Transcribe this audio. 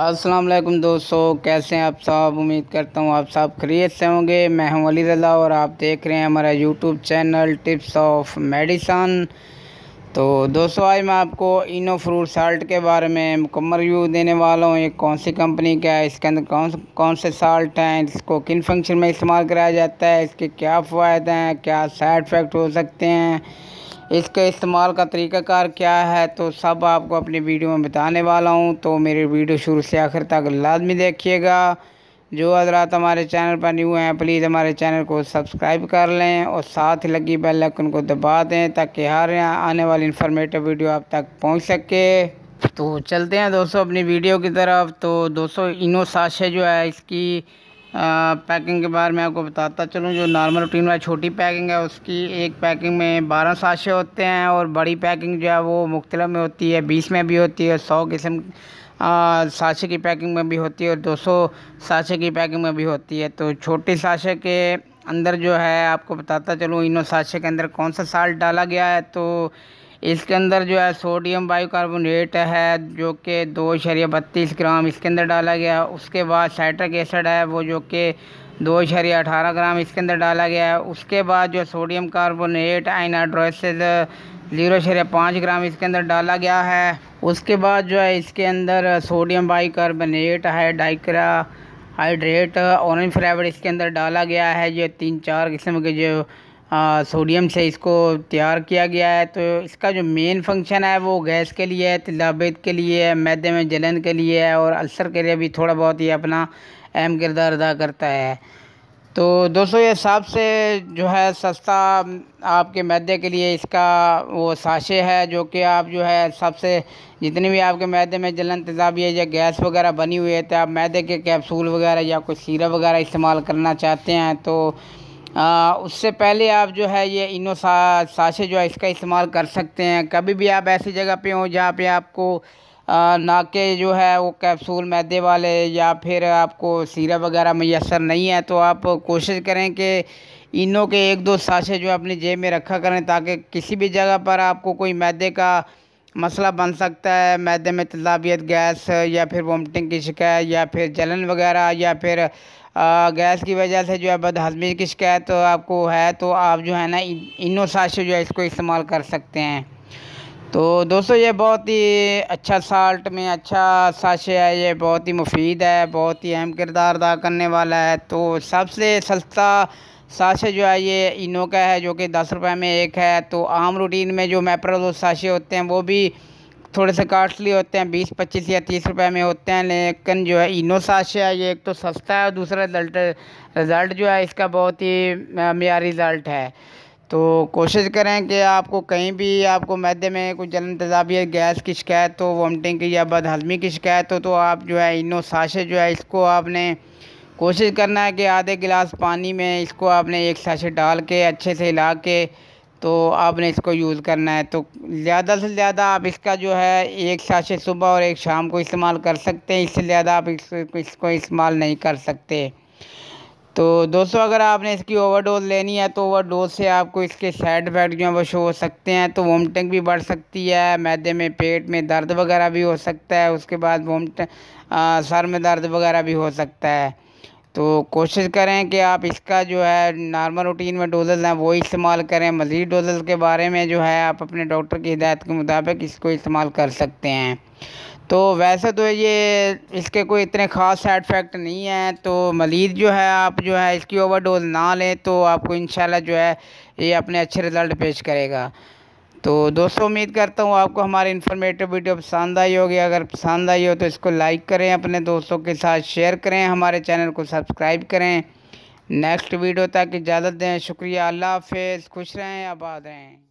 अस्सलाम वालेकुम दोस्तों कैसे हैं आप सब उम्मीद करता हूँ आप सब खरीद से होंगे मैं हूँ अली रजा और आप देख रहे हैं हमारा YouTube channel tips of medicine तो दोस्तों आज मैं आपको इनो फ्रूट साल्ट के बारे में मुकम्मल रिव्यू देने वाला हूँ ये कौन सी कंपनी का है इसके अंदर कौन कौन से साल्ट हैं इसको किन फंक्शन में इस्तेमाल कराया जाता है इसके क्या फ़ायदे हैं क्या साइड इफ़ेक्ट हो सकते हैं इसके इस्तेमाल का तरीकाकार क्या है तो सब आपको अपनी वीडियो में बताने वाला हूँ तो मेरे वीडियो शुरू से आखिर तक लाजमी देखिएगा जो हजरात हमारे चैनल पर न्यू हैं प्लीज़ हमारे चैनल को सब्सक्राइब कर लें और साथ ही लगी बेल आइकन को दबा दें ताकि हर आने वाली इन्फॉर्मेटिव वीडियो आप तक पहुंच सके तो चलते हैं दोस्तों अपनी वीडियो की तरफ तो दोस्तों इनो साशे जो है इसकी पैकिंग के बारे में आपको बताता चलूँ जो नॉर्मल रूटीन वाली छोटी पैकिंग है उसकी एक पैकिंग में बारह साशे होते हैं और बड़ी पैकिंग जो है वो मुख्तल में होती है बीस में भी होती है सौ किस्म साशे की पैकिंग में भी होती है और दो सौ साशे की पैकिंग में भी होती है तो छोटे साशे के अंदर जो है आपको बताता चलूँ इनों साशे के अंदर कौन सा साल्ट डाला गया है तो इसके अंदर जो है सोडियम बाइकार्बोनेट है जो कि दो शरीय बत्तीस ग्राम इसके अंदर डाला गया उसके बाद साइट्रिक एसिड है वो जो कि दो शरीय अठारह ग्राम इसके अंदर डाला गया है उसके बाद जो सोडियम कार्बोनेट आइनाड्रोसिस ज़ीरो शरीय पाँच ग्राम इसके अंदर डाला गया है उसके बाद जो है इसके अंदर सोडियम बाइकार्बोनेट है डाइक्रा हाइड्रेट ऑरेंज फ्लेवर इसके अंदर डाला गया है ये तीन चार किस्म के जो सोडियम से इसको तैयार किया गया है तो इसका जो मेन फंक्शन है वो गैस के लिए है तिलाबेत के लिए है मैदे में जलन के लिए है और अल्सर के लिए भी थोड़ा बहुत ही अपना अहम किरदार अदा करता है तो दोस्तों ये सबसे से जो है सस्ता आपके मैदे के लिए इसका वो साशे है जो कि आप जो है सबसे जितने भी आपके मैदे में जलन तेजाब या गैस वगैरह बनी हुई है तो आप मैदे के कैप्सूल वगैरह या कोई सीरप वगैरह इस्तेमाल करना चाहते हैं तो आ, उससे पहले आप जो है ये इनो सा, साशे जो है इसका इस्तेमाल कर सकते हैं कभी भी आप ऐसी जगह पे हो जहाँ पे आपको नाके जो है वो कैप्सूल मैदे वाले या फिर आपको सीरा वगैरह मैसर नहीं है तो आप कोशिश करें कि इनो के एक दो साशे जो अपनी जेब में रखा करें ताकि किसी भी जगह पर आपको कोई मैदे का मसला बन सकता है मैदे में तजाबियत गैस या फिर वोमिटिंग की शिकायत या फिर जलन वगैरह या फिर आ, गैस की वजह से जो है बदहजमी की शिकायत तो आपको है तो आप जो है ना इनो साश जो है इसको इस्तेमाल कर सकते हैं तो दोस्तों ये बहुत ही अच्छा साल्ट में अच्छा साशे है ये बहुत ही मुफीद है बहुत ही अहम किरदार अदा करने वाला है तो सबसे सस्ता साशे जो है ये इनो का है जो कि दस रुपए में एक है तो आम रूटीन में जो दो साशे होते हैं वो भी थोड़े से कास्टली होते हैं बीस पच्चीस या तीस रुपए में होते हैं लेकिन जो है इनो साशे है ये एक तो सस्ता है और दूसरा रिजल्ट रिज़ल्ट जो है इसका बहुत ही मैारी रिज़ल्ट है तो कोशिश करें कि आपको कहीं भी आपको मैदे में कुछ जलन तज़ाबी गैस की शिकायत हो वॉमिटिंग की या बदहजमी की शिकायत हो तो आप जो है इनो साशे जो है इसको आपने कोशिश करना है कि आधे गिलास पानी में इसको आपने एक साथ डाल के अच्छे से हिला के तो आपने इसको यूज़ करना है तो ज़्यादा से ज़्यादा आप इसका जो है एक साथ सुबह और एक शाम को इस्तेमाल कर सकते हैं इससे ज़्यादा आप इसको इसको इस्तेमाल नहीं कर सकते तो दोस्तों अगर आपने इसकी ओवरडोज लेनी है तो ओवरडोज से आपको इसके साइड इफेक्ट जो है वो शो हो सकते हैं तो वोमटिंग भी बढ़ सकती है मैदे में पेट में दर्द वगैरह भी हो सकता है उसके बाद वोमट सर में दर्द वगैरह भी हो सकता है तो कोशिश करें कि आप इसका जो है नॉर्मल रूटीन में डोजेज़ हैं वो इस्तेमाल करें मज़ीद डोजेज़ के बारे में जो है आप अपने डॉक्टर की हिदायत के मुताबिक इसको इस्तेमाल कर सकते हैं तो वैसे तो ये इसके कोई इतने ख़ास साइड इफ़ेक्ट नहीं हैं तो मलिद जो है आप जो है इसकी ओवर डोज ना लें तो आपको इन जो है ये अपने अच्छे रिज़ल्ट पेश करेगा तो दोस्तों उम्मीद करता हूँ आपको हमारे इन्फॉर्मेटिव वीडियो पसंद आई होगी अगर पसंद आई हो तो इसको लाइक करें अपने दोस्तों के साथ शेयर करें हमारे चैनल को सब्सक्राइब करें नेक्स्ट वीडियो तक इजाज़त दें शुक्रिया अल्लाह हाफ खुश रहें आबाद रहें